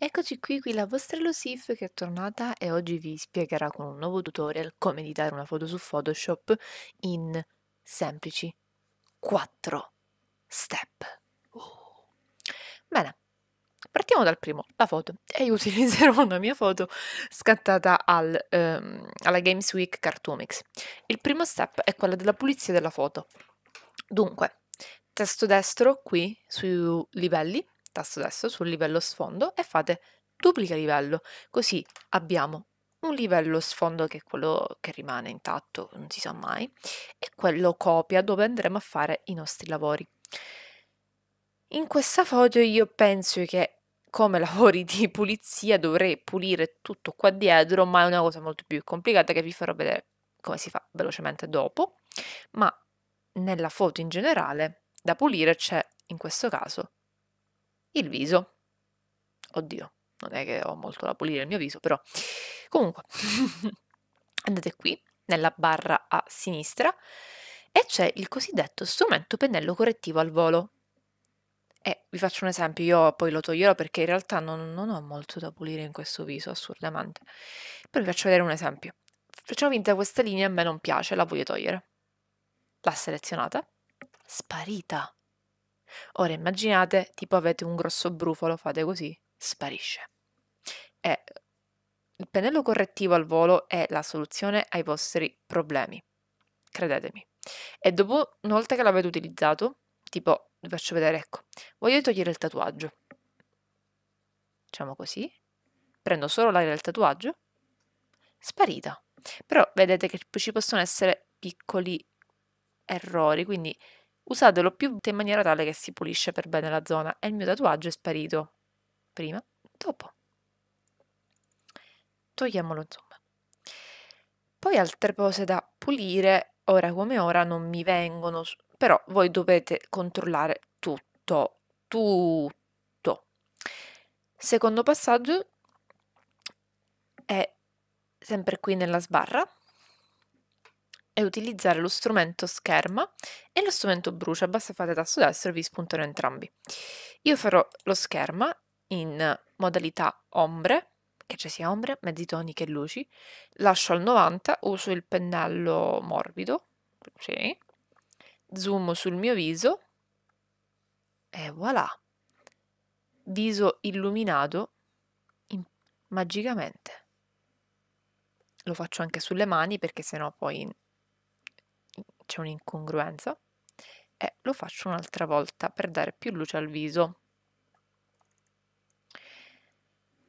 Eccoci qui, qui la vostra Lusif che è tornata e oggi vi spiegherà con un nuovo tutorial come editare una foto su Photoshop in semplici 4 step. Uh. Bene, partiamo dal primo, la foto. E io utilizzerò una mia foto scattata al, ehm, alla Games Week Cartoomix. Il primo step è quello della pulizia della foto. Dunque, testo destro qui sui livelli tasto destro sul livello sfondo e fate duplica livello, così abbiamo un livello sfondo che è quello che rimane intatto, non si sa mai, e quello copia dove andremo a fare i nostri lavori. In questa foto io penso che come lavori di pulizia dovrei pulire tutto qua dietro, ma è una cosa molto più complicata che vi farò vedere come si fa velocemente dopo, ma nella foto in generale da pulire c'è in questo caso il viso. Oddio, non è che ho molto da pulire il mio viso, però comunque andate qui nella barra a sinistra e c'è il cosiddetto strumento pennello correttivo al volo. E vi faccio un esempio, io poi lo toglierò perché in realtà non, non ho molto da pulire in questo viso, assurdamente. Però vi faccio vedere un esempio. Facciamo finta questa linea a me non piace, la voglio togliere. L'ha selezionata, sparita. Ora immaginate, tipo avete un grosso brufolo, fate così, sparisce. E il pennello correttivo al volo è la soluzione ai vostri problemi, credetemi. E dopo, una volta che l'avete utilizzato, tipo, vi faccio vedere, ecco, voglio togliere il tatuaggio. Facciamo così, prendo solo l'aria del tatuaggio, sparita. Però vedete che ci possono essere piccoli errori, quindi Usatelo più volte in maniera tale che si pulisce per bene la zona e il mio tatuaggio è sparito. Prima, dopo. Togliamolo insomma. Poi altre cose da pulire, ora come ora, non mi vengono, però voi dovete controllare tutto, tutto. Secondo passaggio è sempre qui nella sbarra è utilizzare lo strumento scherma e lo strumento brucia, basta fare tasto destro e vi spuntano entrambi. Io farò lo scherma in modalità ombre, che ci sia ombre, mezzi toni che luci, lascio al 90, uso il pennello morbido, sì. zoom sul mio viso e voilà, viso illuminato in... magicamente. Lo faccio anche sulle mani perché sennò poi c'è un'incongruenza e lo faccio un'altra volta per dare più luce al viso.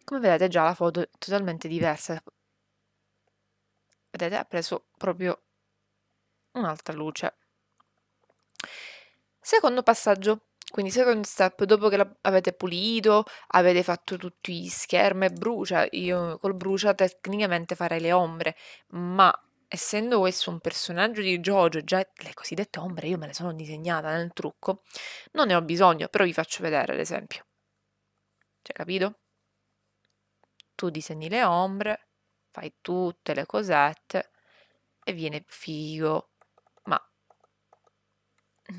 Come vedete già la foto è totalmente diversa. Vedete ha preso proprio un'altra luce. Secondo passaggio, quindi secondo step, dopo che avete pulito, avete fatto tutti gli schermi, brucia, io col brucia tecnicamente farei le ombre, ma essendo questo un personaggio di Jojo, già le cosiddette ombre io me le sono disegnate nel trucco, non ne ho bisogno, però vi faccio vedere ad esempio. Cioè, capito? Tu disegni le ombre, fai tutte le cosette e viene figo, ma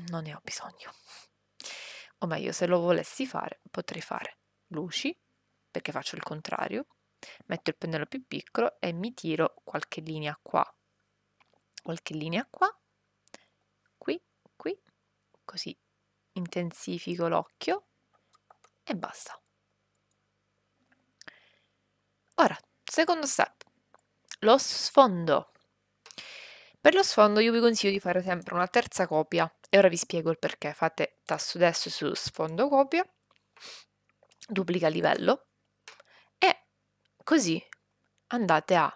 non ne ho bisogno. O meglio, se lo volessi fare, potrei fare luci, perché faccio il contrario, metto il pennello più piccolo e mi tiro qualche linea qua qualche linea qua, qui, qui, così intensifico l'occhio e basta. Ora, secondo step, lo sfondo. Per lo sfondo io vi consiglio di fare sempre una terza copia e ora vi spiego il perché. Fate tasto destro su sfondo copia, duplica livello e così andate a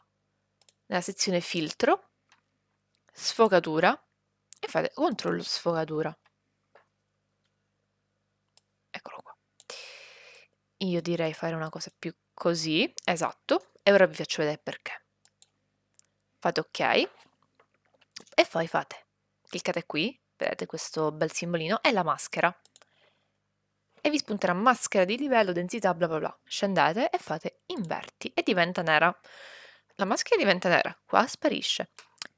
nella sezione filtro sfogatura e fate CTRL sfogatura. Eccolo qua. Io direi fare una cosa più così, esatto, e ora vi faccio vedere perché. Fate ok e poi fate, cliccate qui, vedete questo bel simbolino, è la maschera. E vi spunterà maschera di livello, densità, bla bla bla. Scendete e fate inverti e diventa nera. La maschera diventa nera, qua sparisce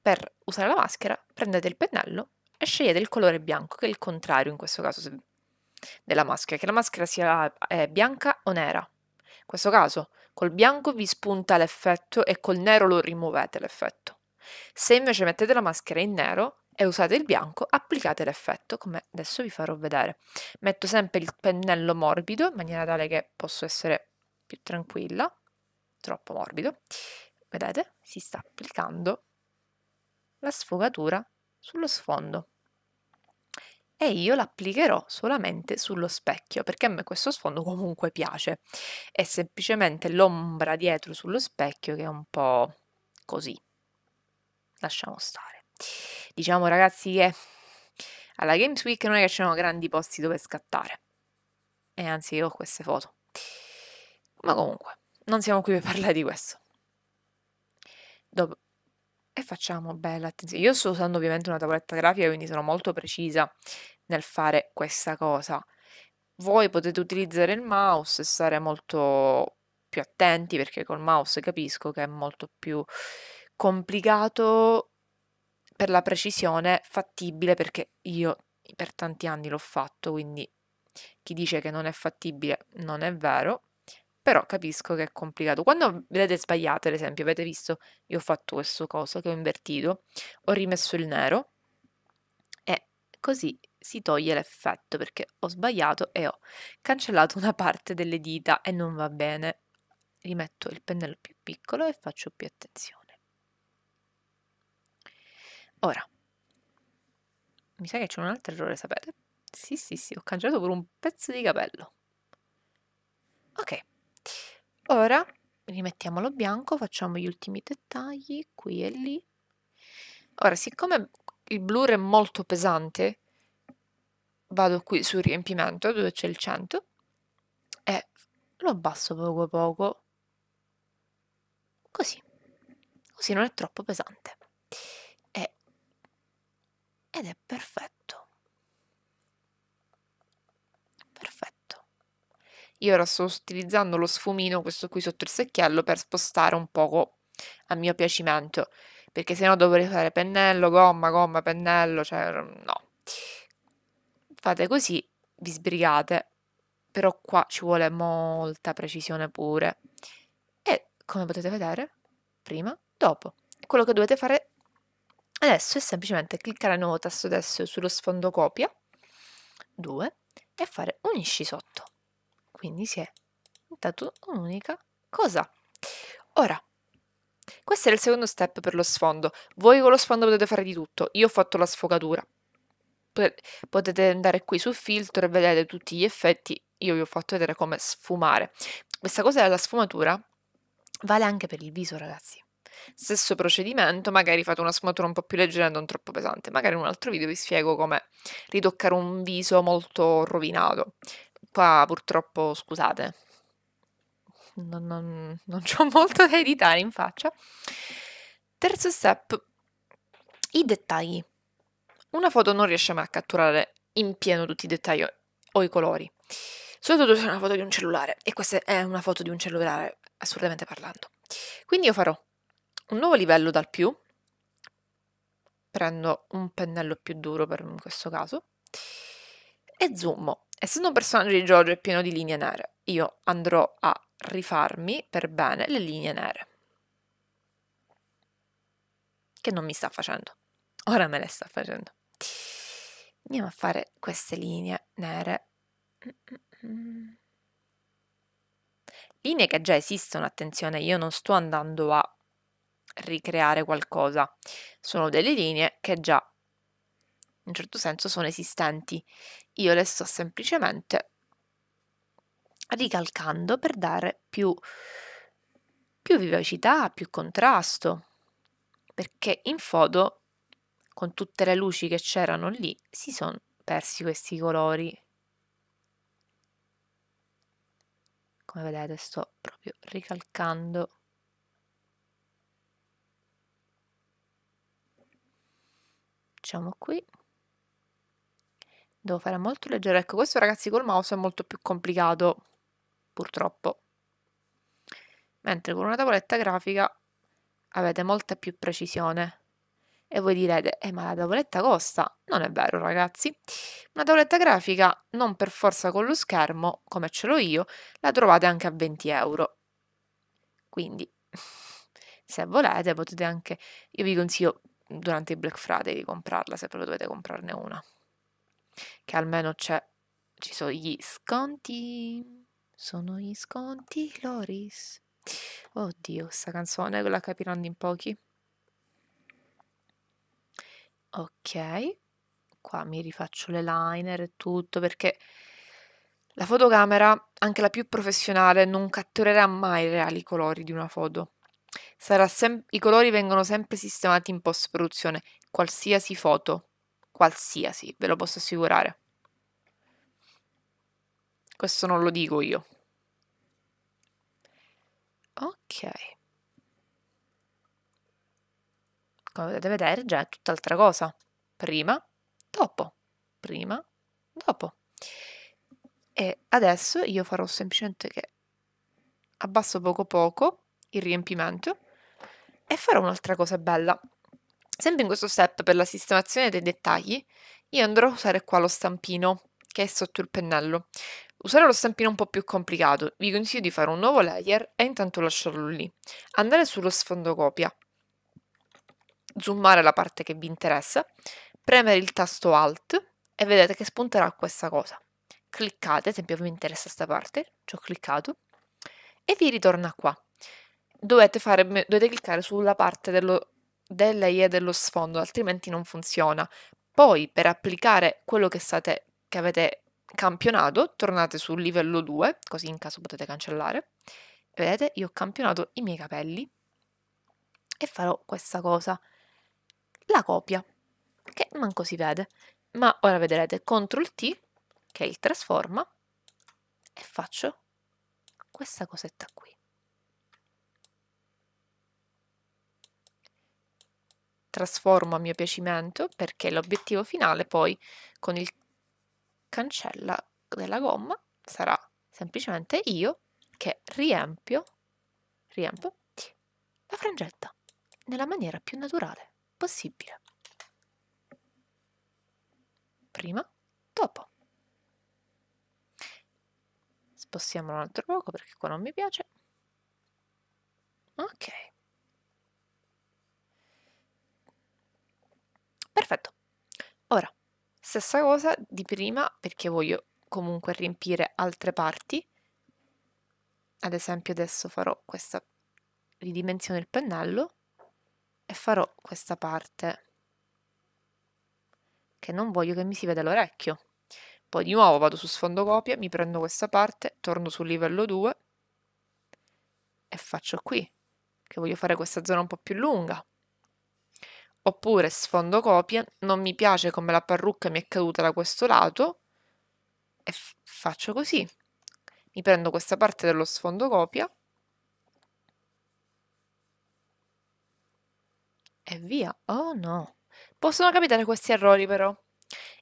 per usare la maschera prendete il pennello e scegliete il colore bianco, che è il contrario in questo caso della maschera, che la maschera sia eh, bianca o nera. In questo caso col bianco vi spunta l'effetto e col nero lo rimuovete l'effetto. Se invece mettete la maschera in nero e usate il bianco, applicate l'effetto, come adesso vi farò vedere. Metto sempre il pennello morbido, in maniera tale che posso essere più tranquilla, troppo morbido. Vedete? Si sta applicando la sfogatura sullo sfondo e io l'applicherò solamente sullo specchio perché a me questo sfondo comunque piace è semplicemente l'ombra dietro sullo specchio che è un po' così lasciamo stare diciamo ragazzi che alla Games Week non è che c'erano grandi posti dove scattare e anzi io ho queste foto ma comunque non siamo qui per parlare di questo Dopo, e facciamo bella attenzione. io sto usando ovviamente una tavoletta grafica, quindi sono molto precisa nel fare questa cosa. Voi potete utilizzare il mouse e stare molto più attenti, perché col mouse capisco che è molto più complicato per la precisione fattibile, perché io per tanti anni l'ho fatto, quindi chi dice che non è fattibile non è vero. Però capisco che è complicato. Quando vedete sbagliate, ad esempio, avete visto, io ho fatto questo cosa che ho invertito, ho rimesso il nero e così si toglie l'effetto perché ho sbagliato e ho cancellato una parte delle dita e non va bene. Rimetto il pennello più piccolo e faccio più attenzione. Ora, mi sa che c'è un altro errore, sapete? Sì, sì, sì, ho cancellato pure un pezzo di capello. Ok, Ora rimettiamolo bianco, facciamo gli ultimi dettagli qui e lì. Ora, siccome il blur è molto pesante, vado qui sul riempimento dove c'è il 100 e lo abbasso poco a poco, così, così non è troppo pesante. E, ed è perfetto. Io ora sto utilizzando lo sfumino, questo qui sotto il secchiello, per spostare un poco a mio piacimento, perché sennò dovrei fare pennello, gomma, gomma, pennello, cioè mm, no. Fate così, vi sbrigate, però qua ci vuole molta precisione pure. E come potete vedere, prima, dopo. Quello che dovete fare adesso è semplicemente cliccare il nuovo tasto adesso sullo sfondo copia, 2, e fare unisci sotto quindi si è diventato un'unica cosa. Ora, questo era il secondo step per lo sfondo. Voi con lo sfondo potete fare di tutto. Io ho fatto la sfogatura. Potete andare qui sul filtro e vedete tutti gli effetti. Io vi ho fatto vedere come sfumare. Questa cosa della sfumatura vale anche per il viso, ragazzi. Stesso procedimento, magari fate una sfumatura un po' più leggera e non troppo pesante. Magari in un altro video vi spiego come ritoccare un viso molto rovinato qua purtroppo scusate, non, non, non c'ho molto da editare in faccia. Terzo step, i dettagli. Una foto non riesce mai a catturare in pieno tutti i dettagli o i colori, soprattutto se è una foto di un cellulare, e questa è una foto di un cellulare, assolutamente parlando. Quindi io farò un nuovo livello dal più, prendo un pennello più duro per in questo caso, e zoomo essendo un personaggio di Jojo è pieno di linee nere, io andrò a rifarmi per bene le linee nere. Che non mi sta facendo. Ora me le sta facendo. Andiamo a fare queste linee nere. Linee che già esistono, attenzione, io non sto andando a ricreare qualcosa. Sono delle linee che già in un certo senso sono esistenti io le sto semplicemente ricalcando per dare più, più vivacità, più contrasto, perché in foto, con tutte le luci che c'erano lì, si sono persi questi colori. Come vedete sto proprio ricalcando. Facciamo qui. Devo fare molto leggero. Ecco, questo ragazzi col mouse è molto più complicato, purtroppo. Mentre con una tavoletta grafica avete molta più precisione. E voi direte, eh ma la tavoletta costa? Non è vero ragazzi. Una tavoletta grafica, non per forza con lo schermo, come ce l'ho io, la trovate anche a 20 euro. Quindi, se volete, potete anche... Io vi consiglio durante il Black Friday di comprarla, se proprio dovete comprarne una che almeno c'è, ci sono gli sconti, sono gli sconti, Loris. Oddio, sta canzone la capiranno in pochi. Ok, qua mi rifaccio le liner e tutto perché la fotocamera, anche la più professionale, non catturerà mai i reali colori di una foto. Sem- I colori vengono sempre sistemati in post-produzione, qualsiasi foto qualsiasi, ve lo posso assicurare. Questo non lo dico io. Ok. Come potete vedere già è tutt'altra cosa. Prima, dopo. Prima, dopo. E adesso io farò semplicemente che abbasso poco poco il riempimento e farò un'altra cosa bella. Sempre in questo step per la sistemazione dei dettagli, io andrò a usare qua lo stampino che è sotto il pennello. Usare lo stampino è un po' più complicato, vi consiglio di fare un nuovo layer e intanto lasciarlo lì. Andare sullo sfondo copia, zoomare la parte che vi interessa, premere il tasto Alt e vedete che spunterà questa cosa. Cliccate, ad esempio mi interessa questa parte, ci ho cliccato, e vi ritorna qua. Dovete, fare, dovete cliccare sulla parte dello dell'AIE dello sfondo, altrimenti non funziona. Poi per applicare quello che, state, che avete campionato, tornate sul livello 2, così in caso potete cancellare. E vedete, io ho campionato i miei capelli e farò questa cosa. La copia, che manco si vede, ma ora vedrete CTRL T, che è il trasforma, e faccio questa cosetta qui. trasformo a mio piacimento perché l'obiettivo finale poi con il cancella della gomma sarà semplicemente io che riempio, riempio la frangetta nella maniera più naturale possibile. Prima, dopo. Spostiamolo un altro poco perché qua non mi piace. Ok. Perfetto. Ora, stessa cosa di prima perché voglio comunque riempire altre parti. Ad esempio adesso farò questa, ridimensiono il pennello e farò questa parte che non voglio che mi si veda l'orecchio. Poi di nuovo vado su sfondo copia, mi prendo questa parte, torno sul livello 2 e faccio qui, che voglio fare questa zona un po' più lunga. Oppure sfondo copia, non mi piace come la parrucca mi è caduta da questo lato e faccio così. Mi prendo questa parte dello sfondo copia e via. Oh no! Possono capitare questi errori però.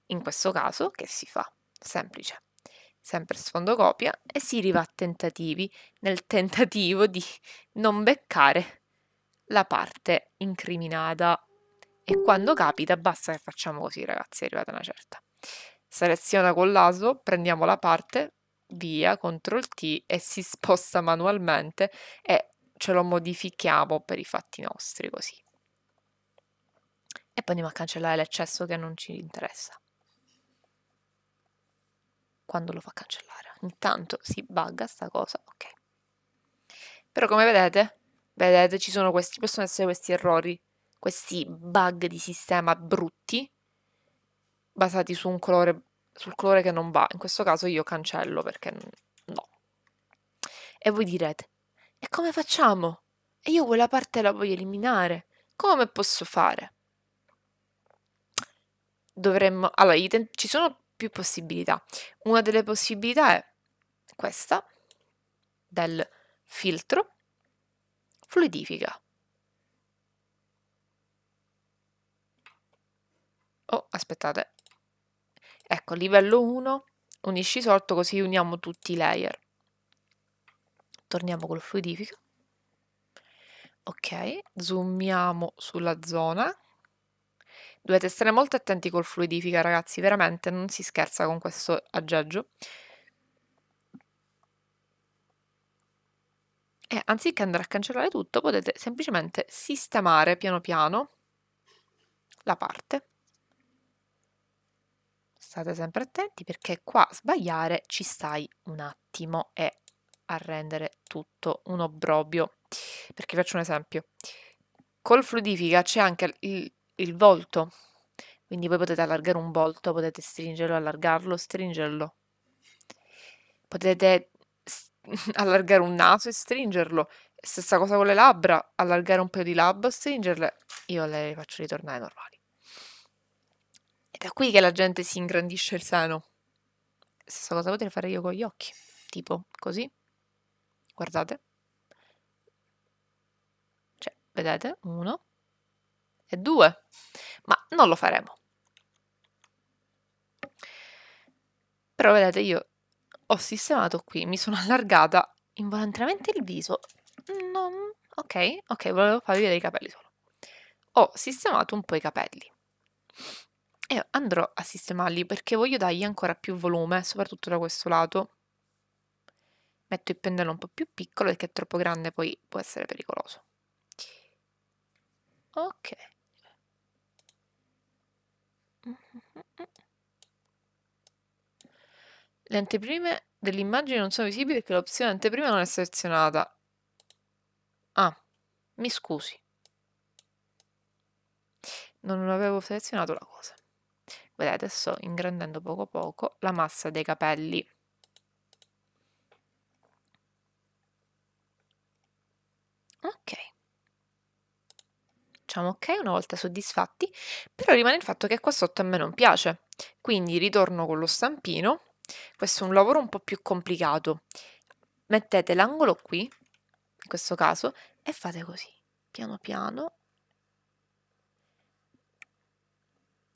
In questo caso che si fa? Semplice. Sempre sfondo copia e si arriva a tentativi nel tentativo di non beccare la parte incriminata e quando capita basta che facciamo così ragazzi, è arrivata una certa. Seleziona con l'ASO, prendiamo la parte, via, CTRL T e si sposta manualmente e ce lo modifichiamo per i fatti nostri così. E poi andiamo a cancellare l'eccesso che non ci interessa. Quando lo fa cancellare? Intanto si bugga sta cosa, ok. Però come vedete, vedete ci sono questi, possono essere questi errori questi bug di sistema brutti basati su colore, sul colore che non va. In questo caso io cancello perché no. E voi direte, e come facciamo? E io quella parte la voglio eliminare. Come posso fare? Dovremmo... Allora, ci sono più possibilità. Una delle possibilità è questa del filtro fluidifica. Oh, aspettate. Ecco, livello 1, unisci sotto così uniamo tutti i layer. Torniamo col fluidifico. Ok, zoomiamo sulla zona. Dovete stare molto attenti col fluidifica, ragazzi, veramente non si scherza con questo aggeggio. E anziché andare a cancellare tutto, potete semplicemente sistemare piano piano la parte state sempre attenti perché qua sbagliare ci stai un attimo e a rendere tutto un obbrobio. Perché faccio un esempio. Col fluidifica c'è anche il, il volto, quindi voi potete allargare un volto, potete stringerlo, allargarlo, stringerlo. Potete allargare un naso e stringerlo. Stessa cosa con le labbra, allargare un paio di labbra, stringerle. Io le faccio ritornare normali. Da qui che la gente si ingrandisce il seno. Stessa cosa potrei fare io con gli occhi. Tipo così. Guardate. Cioè, vedete? Uno e due. Ma non lo faremo. Però vedete, io ho sistemato qui, mi sono allargata involontariamente il viso. Non... Ok, ok, volevo farvi vedere i capelli solo. Ho sistemato un po' i capelli e andrò a sistemarli perché voglio dargli ancora più volume, soprattutto da questo lato. Metto il pendolo un po' più piccolo perché è troppo grande poi può essere pericoloso. Ok. Le anteprime dell'immagine non sono visibili perché l'opzione anteprima non è selezionata. Ah, mi scusi. Non avevo selezionato la cosa. Vedete, sto ingrandendo poco poco la massa dei capelli. Ok. Diciamo ok una volta soddisfatti, però rimane il fatto che qua sotto a me non piace. Quindi ritorno con lo stampino. Questo è un lavoro un po' più complicato. Mettete l'angolo qui, in questo caso, e fate così, piano piano,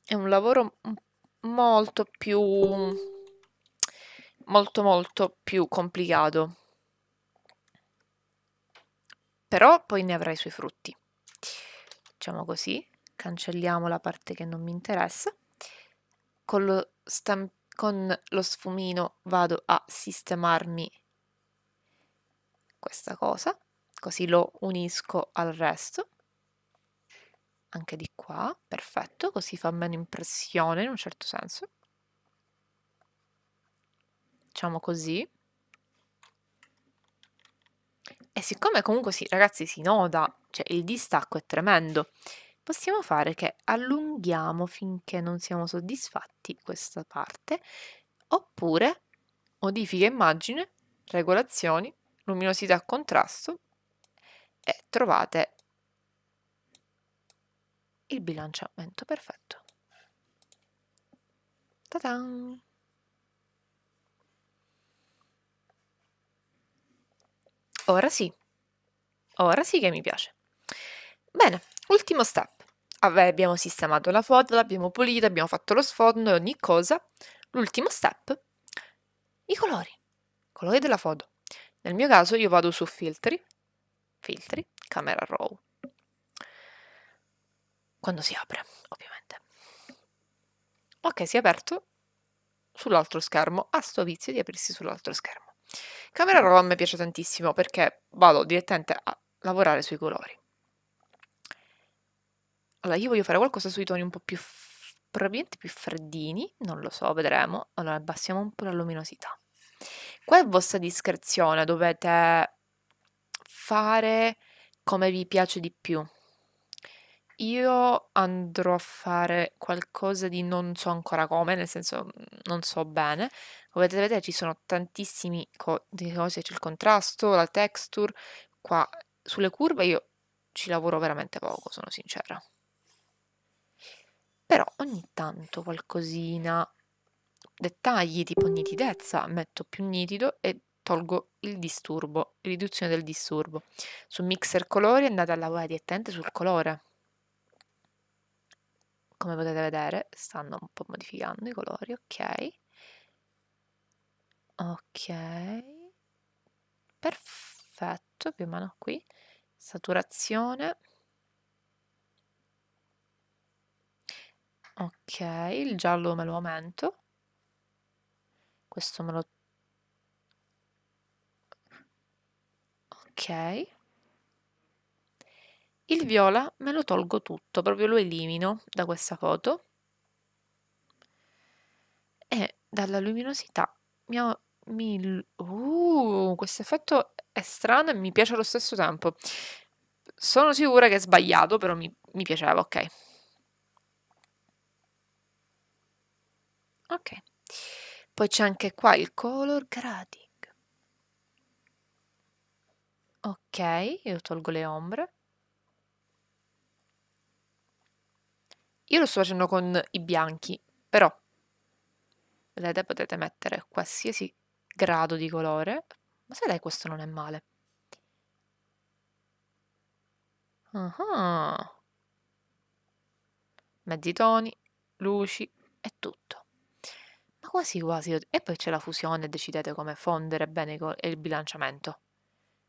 è un lavoro molto più molto molto più complicato però poi ne avrai i suoi frutti facciamo così cancelliamo la parte che non mi interessa con lo, con lo sfumino vado a sistemarmi questa cosa così lo unisco al resto anche di qua, perfetto, così fa meno impressione in un certo senso. Facciamo così. E siccome comunque si, ragazzi, si noda, cioè il distacco è tremendo, possiamo fare che allunghiamo finché non siamo soddisfatti questa parte, oppure modifica immagine, regolazioni, luminosità contrasto e trovate il bilanciamento perfetto. Ta-da! Ora sì, ora sì che mi piace. Bene, ultimo step. Abbiamo sistemato la foto, l'abbiamo pulita, abbiamo fatto lo sfondo e ogni cosa. L'ultimo step, i colori, i colori della foto. Nel mio caso io vado su filtri, filtri, camera raw quando si apre, ovviamente. Ok, si è aperto sull'altro schermo, ha ah, sto vizio di aprirsi sull'altro schermo. Camera Raw mi piace tantissimo perché vado direttamente a lavorare sui colori. Allora, io voglio fare qualcosa sui toni un po' più, probabilmente più freddini, non lo so, vedremo. Allora, abbassiamo un po' la luminosità. Qua è vostra discrezione, dovete fare come vi piace di più. Io andrò a fare qualcosa di non so ancora come, nel senso mm, non so bene. Come potete vedere ci sono tantissime co cose, c'è il contrasto, la texture, qua sulle curve io ci lavoro veramente poco, sono sincera. Però ogni tanto qualcosina, dettagli tipo nitidezza, metto più nitido e tolgo il disturbo, riduzione del disturbo. Su mixer colori andate a lavorare direttamente sul colore come potete vedere stanno un po' modificando i colori, ok ok perfetto, più o meno qui saturazione ok, il giallo me lo aumento questo me lo ok il viola me lo tolgo tutto, proprio lo elimino da questa foto e dalla luminosità mi, mi uh, questo effetto è strano e mi piace allo stesso tempo. Sono sicura che è sbagliato, però mi, mi piaceva, ok. Ok. Poi c'è anche qua il color grading. Ok, io tolgo le ombre. Io lo sto facendo con i bianchi, però vedete potete mettere qualsiasi grado di colore. Ma se dai questo non è male. uh -huh. Mezzi toni, luci e tutto. Ma quasi quasi. E poi c'è la fusione, decidete come fondere bene il bilanciamento.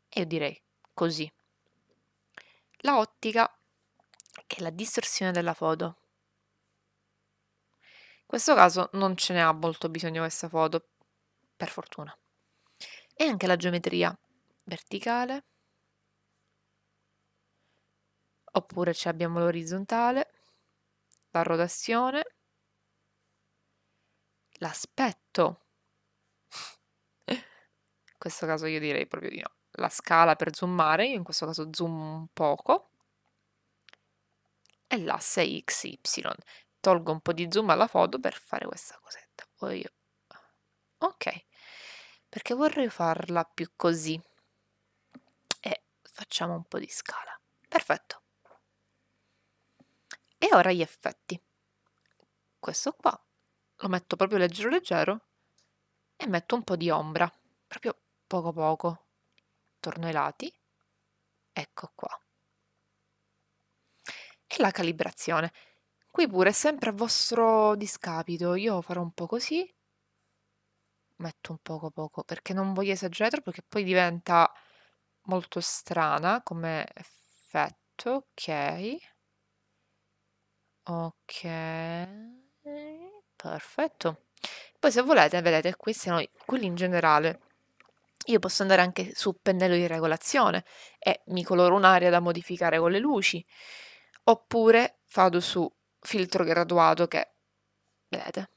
E io direi così. La ottica, che è la distorsione della foto, questo caso non ce ne ha molto bisogno questa foto, per fortuna. E anche la geometria verticale, oppure ci abbiamo l'orizzontale, la rotazione, l'aspetto. in questo caso io direi proprio di no. La scala per zoomare, io in questo caso zoom un poco. E l'asse XY tolgo un po' di zoom alla foto per fare questa cosetta. Poi Ok, perché vorrei farla più così. E facciamo un po' di scala. Perfetto. E ora gli effetti. Questo qua lo metto proprio leggero leggero e metto un po' di ombra, proprio poco poco, Torno ai lati. Ecco qua. E la calibrazione. Qui pure, è sempre a vostro discapito, io farò un po' così. Metto un poco poco, perché non voglio esagerare troppo, perché poi diventa molto strana come effetto. Ok. Ok. Perfetto. Poi se volete, vedete, qui se sono quelli in generale. Io posso andare anche su pennello di regolazione e mi coloro un'area da modificare con le luci. Oppure vado su filtro graduato che vedete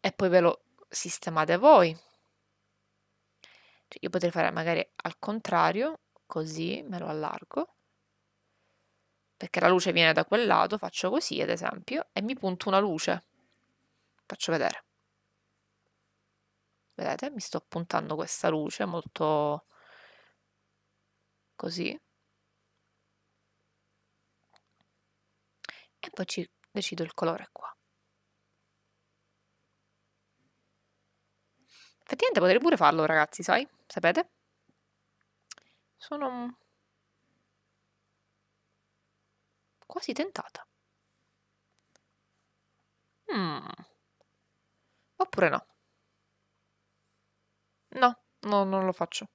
e poi ve lo sistemate voi. Cioè, io potrei fare magari al contrario, così me lo allargo, perché la luce viene da quel lato, faccio così ad esempio, e mi punto una luce. Faccio vedere. Vedete, mi sto puntando questa luce molto così. E poi ci decido il colore qua. Effettivamente potrei pure farlo, ragazzi, sai? Sapete? Sono quasi tentata. Mm. Oppure no? No, no, non lo faccio.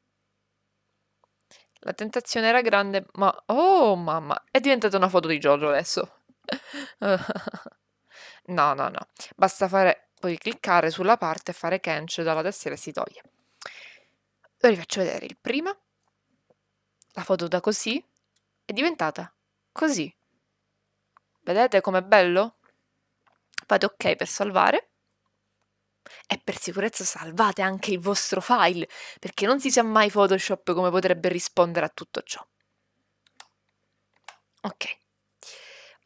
La tentazione era grande, ma... Oh, mamma, è diventata una foto di Giorgio adesso. No, no, no. Basta fare poi cliccare sulla parte e fare cancel dalla tessera e si toglie. Ora vi faccio vedere il prima. La foto da così è diventata così. Vedete com'è bello? Fate ok per salvare. E per sicurezza salvate anche il vostro file, perché non si sa mai Photoshop come potrebbe rispondere a tutto ciò. Ok.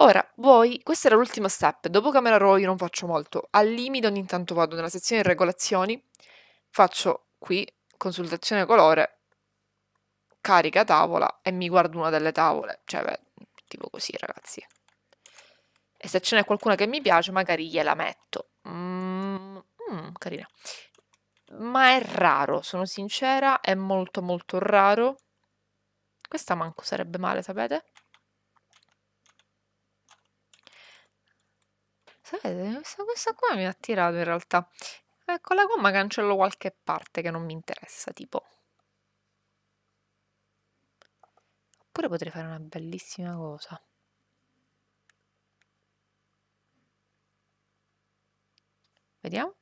Ora, voi, questa era l'ultima step, dopo Camera Raw io non faccio molto, al limite ogni tanto vado nella sezione regolazioni, faccio qui consultazione colore, carica tavola e mi guardo una delle tavole, cioè beh, tipo così ragazzi. E se ce n'è qualcuna che mi piace magari gliela metto. Mm, mm, carina. Ma è raro, sono sincera, è molto molto raro. Questa manco sarebbe male, sapete? questa, questa qua mi ha attirato in realtà. Eh, con la gomma cancello qualche parte che non mi interessa, tipo. Oppure potrei fare una bellissima cosa. Vediamo.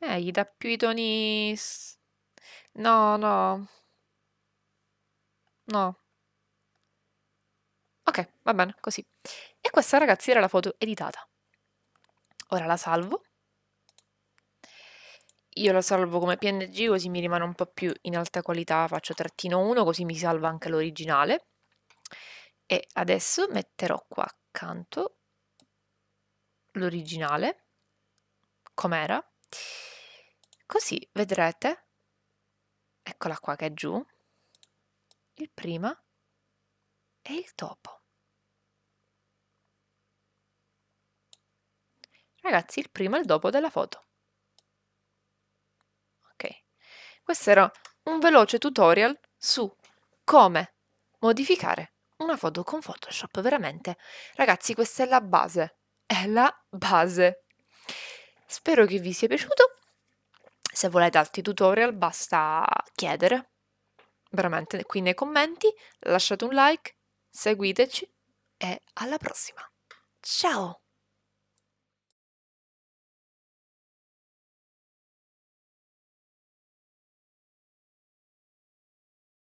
Eh, gli dà più i toni... No, no. No. Ok, va bene, così. E questa ragazzi era la foto editata. Ora la salvo. Io la salvo come png così mi rimane un po' più in alta qualità, faccio trattino 1 così mi salva anche l'originale. E adesso metterò qua accanto l'originale, com'era. Così vedrete, eccola qua che è giù, il prima e il dopo. Ragazzi, il prima e il dopo della foto. Ok, questo era un veloce tutorial su come modificare una foto con Photoshop. Veramente, ragazzi, questa è la base. È la base. Spero che vi sia piaciuto. Se volete altri tutorial basta chiedere, veramente qui nei commenti, lasciate un like, seguiteci e alla prossima. Ciao!